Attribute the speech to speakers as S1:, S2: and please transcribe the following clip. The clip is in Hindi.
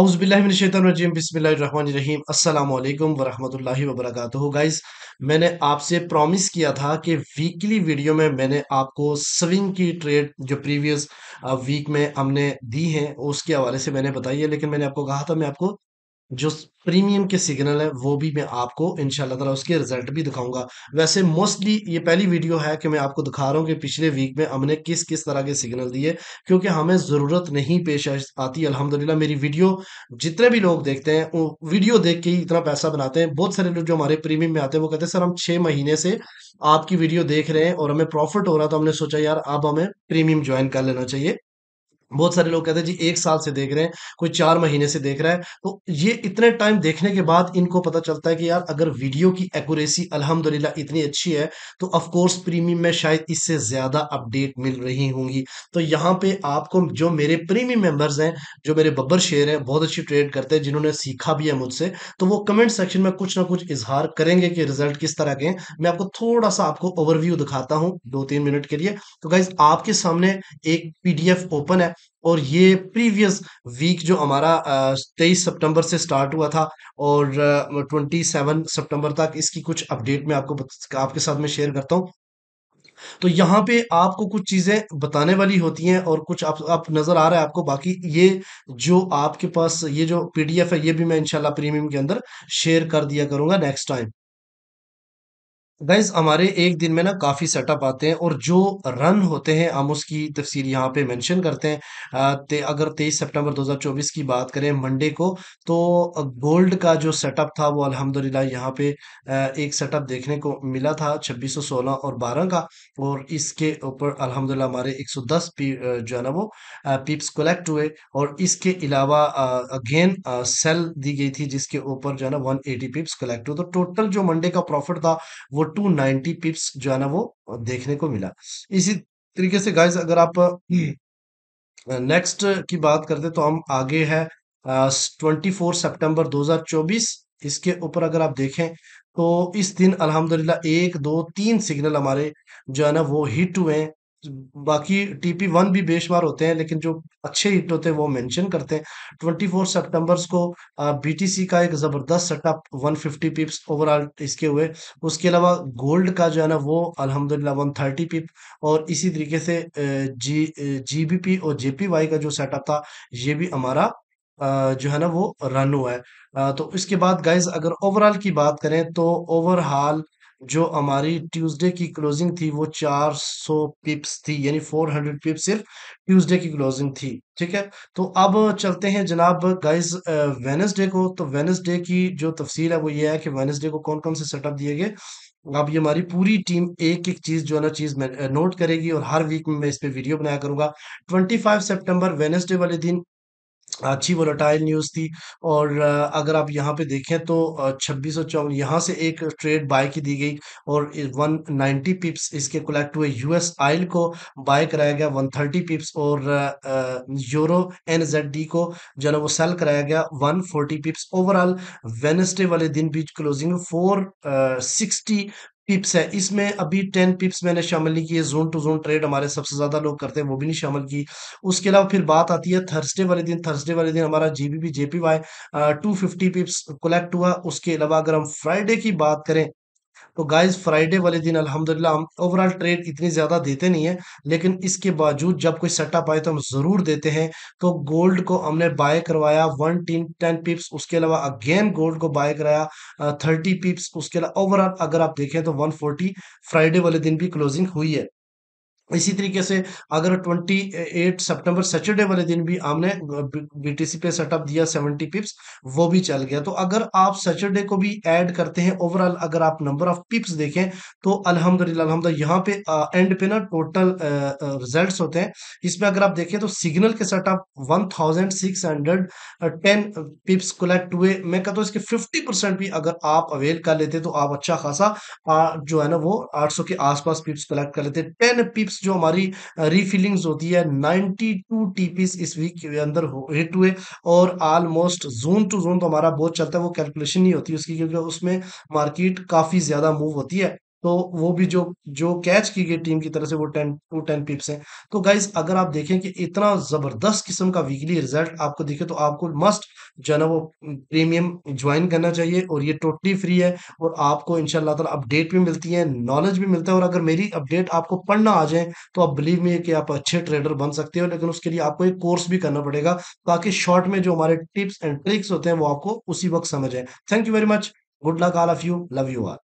S1: अउज़बिल्लिमिनशैतरजीम बिसमीम मैंने आपसे प्रॉमिस किया था कि वीकली वीडियो में मैंने आपको स्विंग की ट्रेड जो प्रीवियस वीक uh, में हमने दी है उसके हवाले से मैंने बताई है लेकिन मैंने आपको कहा था मैं आपको जो प्रीमियम के सिग्नल है वो भी मैं आपको इनशाला उसके रिजल्ट भी दिखाऊंगा वैसे मोस्टली ये पहली वीडियो है कि मैं आपको दिखा रहा हूँ कि पिछले वीक में हमने किस किस तरह के सिग्नल दिए क्योंकि हमें ज़रूरत नहीं पेश आती अल्हम्दुलिल्लाह मेरी वीडियो जितने भी लोग देखते हैं वो वीडियो देख के ही इतना पैसा बनाते हैं बहुत सारे लोग जो हमारे प्रीमियम में आते हैं वो कहते हैं सर हम छः महीने से आपकी वीडियो देख रहे हैं और हमें प्रॉफिट हो रहा था तो हमने सोचा यार अब हमें प्रीमियम ज्वाइन कर लेना चाहिए बहुत सारे लोग कहते हैं जी एक साल से देख रहे हैं कोई चार महीने से देख रहा है तो ये इतने टाइम देखने के बाद इनको पता चलता है कि यार अगर वीडियो की एक्यूरेसी अल्हम्दुलिल्लाह इतनी अच्छी है तो ऑफ कोर्स प्रीमियम में शायद इससे ज्यादा अपडेट मिल रही होंगी तो यहाँ पे आपको जो मेरे प्रीमियम मेंबर्स हैं जो मेरे बब्बर शेयर हैं बहुत अच्छी ट्रेड करते हैं जिन्होंने सीखा भी है मुझसे तो वो कमेंट सेक्शन में कुछ ना कुछ इजहार करेंगे कि रिजल्ट किस तरह के हैं मैं आपको थोड़ा सा आपको ओवरव्यू दिखाता हूँ दो तीन मिनट के लिए तो गाइज आपके सामने एक पी ओपन है और ये प्रीवियस वीक जो हमारा तेईस सितंबर से स्टार्ट हुआ था और ट्वेंटी सेवन सितंबर तक इसकी कुछ अपडेट मैं आपको आपके साथ में शेयर करता हूँ तो यहाँ पे आपको कुछ चीजें बताने वाली होती हैं और कुछ आप, आप नजर आ रहा है आपको बाकी ये जो आपके पास ये जो पीडीएफ है ये भी मैं इंशाल्लाह प्रीमियम के अंदर शेयर कर दिया करूंगा नेक्स्ट टाइम गाइज हमारे एक दिन में ना काफ़ी सेटअप आते हैं और जो रन होते हैं हम उसकी तफसील यहाँ पे मेंशन करते हैं ते, अगर 23 सितंबर 2024 की बात करें मंडे को तो गोल्ड का जो सेटअप था वो अल्हम्दुलिल्लाह यहाँ पे एक सेटअप देखने को मिला था 2616 और 12 का और इसके ऊपर अल्हम्दुलिल्लाह हमारे 110 पी जो है ना वो पिप्स कलेक्ट हुए और इसके अलावा अगेन सेल दी गई थी जिसके ऊपर जो है ना वन पिप्स कलेक्ट हुए तो टोटल जो मंडे का प्रॉफिट था वो टू नाइनटी पिप्स जो है ना वो देखने को मिला इसी तरीके से गाइज अगर आप नेक्स्ट की बात करते तो हम आगे है ट्वेंटी फोर सेप्टेम्बर दो हजार चौबीस इसके ऊपर अगर आप देखें तो इस दिन अल्हम्दुलिल्लाह एक दो तीन सिग्नल हमारे जो है ना वो हिट हुए बाकी टीपी वन भी बेशुमार होते हैं लेकिन जो अच्छे हिट होते हैं वो मेंशन करते हैं ट्वेंटी फोर सितंबर को बीटीसी का एक ज़बरदस्त सेटअप 150 पिप्स ओवरऑल इसके हुए उसके अलावा गोल्ड का जो है ना वो अल्हम्दुलिल्लाह 130 पिप और इसी तरीके से जी जीबीपी और जेपीवाई का जो सेटअप था ये भी हमारा जो है ना वो रन हुआ है तो इसके बाद गाइज अगर ओवरऑल की बात करें तो ओवरऑल जो हमारी ट्यूसडे की क्लोजिंग थी वो 400 पिप्स थी यानी 400 पिप्स सिर्फ ट्यूसडे की क्लोजिंग थी ठीक है तो अब चलते हैं जनाब गाइस वेनसडे को तो वेनसडे की जो तफसील है वो ये है कि वेनसडे को कौन कौन से सेटअप दिए गए अब ये हमारी पूरी टीम एक एक चीज जो है ना चीज नोट करेगी और हर वीक में मैं इस पर वीडियो बनाया करूंगा 25 सितंबर वेनसडे वाले दिन अच्छी वोलेटाइल न्यूज़ थी और अगर आप यहाँ पे देखें तो छब्बीस सौ चौवन यहाँ से एक ट्रेड बाय की दी गई और 190 पिप्स इसके कलेक्ट हुए यूएस आयल को बाय कराया गया 130 पिप्स और यूरो एन को जो है वो सेल कराया गया 140 पिप्स ओवरऑल वेनसडे वाले दिन बीच क्लोजिंग फोर सिक्सटी पिप्स है इसमें अभी टेन पिप्स मैंने शामिल नहीं किए जोन टू जोन ट्रेड हमारे सबसे ज्यादा लोग करते हैं वो भी नहीं शामिल की उसके अलावा फिर बात आती है थर्सडे वाले दिन थर्सडे वाले दिन हमारा GBP Y two fifty pips collect हुआ उसके अलावा अगर हम फ्राइडे की बात करें तो गाइस फ्राइडे वाले दिन अल्हम्दुलिल्लाह हम ओवरऑल ट्रेड इतनी ज़्यादा देते नहीं है लेकिन इसके बावजूद जब कोई सेटअप आए तो हम ज़रूर देते हैं तो गोल्ड को हमने बाय करवाया वन टीन टेन पिप्स उसके अलावा अगेन गोल्ड को बाय कराया थर्टी पिप्स उसके अलावा ओवरऑल अगर आप देखें तो वन फ्राइडे वाले दिन भी क्लोजिंग हुई है इसी तरीके से अगर 28 सितंबर सैटरडे वाले दिन भी हमने बीटीसी पे सेटअप दिया 70 पिप्स वो भी चल गया तो अगर आप सैटरडे को भी ऐड करते हैं ओवरऑल अगर आप नंबर ऑफ पिप्स देखें तो अल्हम्दुलिल्लाह अल्हम्दुलिल्लाह यहाँ पे आ, एंड पे ना टोटल रिजल्ट्स होते हैं इसमें अगर आप देखें तो सिग्नल के setup one thousand six hundred ten pips collect हुए मैं कहता हूँ इसके फिफ्टी परसेंट भी अगर आप अवेल कर लेते तो आप अच्छा खासा आ, जो है ना वो आठ सौ के आसपास पिप्स कलेक्ट कर लेते टेन पिप्स जो हमारी रीफिलिंग्स होती है 92 टीपीस इस वीक के अंदर हिट हुए और ऑलमोस्ट जोन टू जोन तो हमारा बहुत चलता है वो कैलकुलेशन नहीं होती है उसकी क्योंकि उसमें मार्केट काफ़ी ज़्यादा मूव होती है तो वो भी जो जो कैच की गई टीम की तरफ से वो टेन टू टेन पिप्स हैं तो गाइज अगर आप देखें कि इतना ज़बरदस्त किस्म का वीकली रिजल्ट आपको दिखे तो आपको मस्ट जो है ना वो प्रीमियम ज्वाइन करना चाहिए और ये टोटली फ्री है और आपको इनशाला तो अपडेट भी मिलती है नॉलेज भी मिलता है और अगर मेरी अपडेट आपको पढ़ना आ जाए तो आप बिलीव में कि आप अच्छे ट्रेडर बन सकते हो लेकिन उसके लिए आपको एक कोर्स भी करना पड़ेगा ताकि शॉर्ट में जो हमारे टिप्स एंड ट्रिक्स होते हैं वो आपको उसी वक्त समझ आए thank you very much good luck all of you love you are